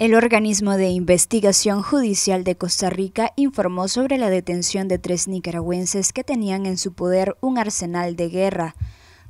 El organismo de investigación judicial de Costa Rica informó sobre la detención de tres nicaragüenses que tenían en su poder un arsenal de guerra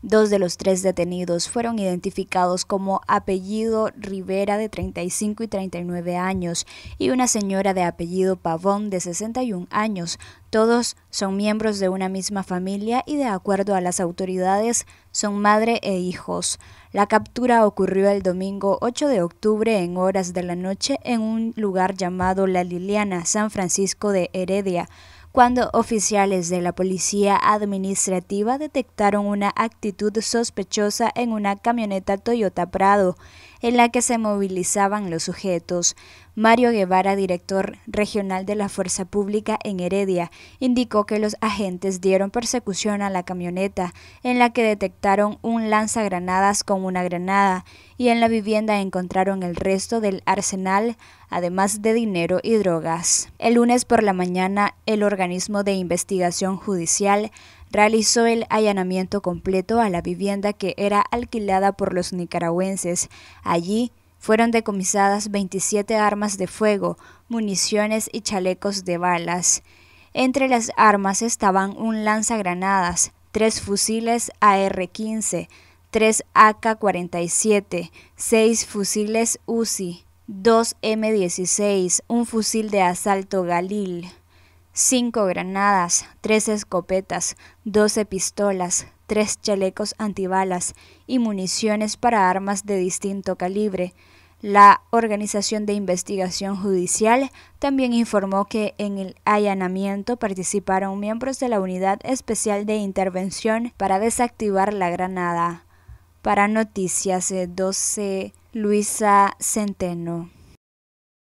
Dos de los tres detenidos fueron identificados como apellido Rivera de 35 y 39 años y una señora de apellido Pavón de 61 años. Todos son miembros de una misma familia y de acuerdo a las autoridades son madre e hijos. La captura ocurrió el domingo 8 de octubre en horas de la noche en un lugar llamado La Liliana, San Francisco de Heredia cuando oficiales de la policía administrativa detectaron una actitud sospechosa en una camioneta Toyota Prado en la que se movilizaban los sujetos. Mario Guevara, director regional de la Fuerza Pública en Heredia, indicó que los agentes dieron persecución a la camioneta, en la que detectaron un lanzagranadas con una granada, y en la vivienda encontraron el resto del arsenal, además de dinero y drogas. El lunes por la mañana, el organismo de investigación judicial realizó el allanamiento completo a la vivienda que era alquilada por los nicaragüenses. Allí fueron decomisadas 27 armas de fuego, municiones y chalecos de balas. Entre las armas estaban un lanzagranadas, tres fusiles AR-15, tres AK-47, seis fusiles UCI, dos M16, un fusil de asalto Galil cinco granadas, tres escopetas, doce pistolas, tres chalecos antibalas y municiones para armas de distinto calibre. La Organización de Investigación Judicial también informó que en el allanamiento participaron miembros de la Unidad Especial de Intervención para desactivar la granada. Para Noticias 12, eh, Luisa Centeno.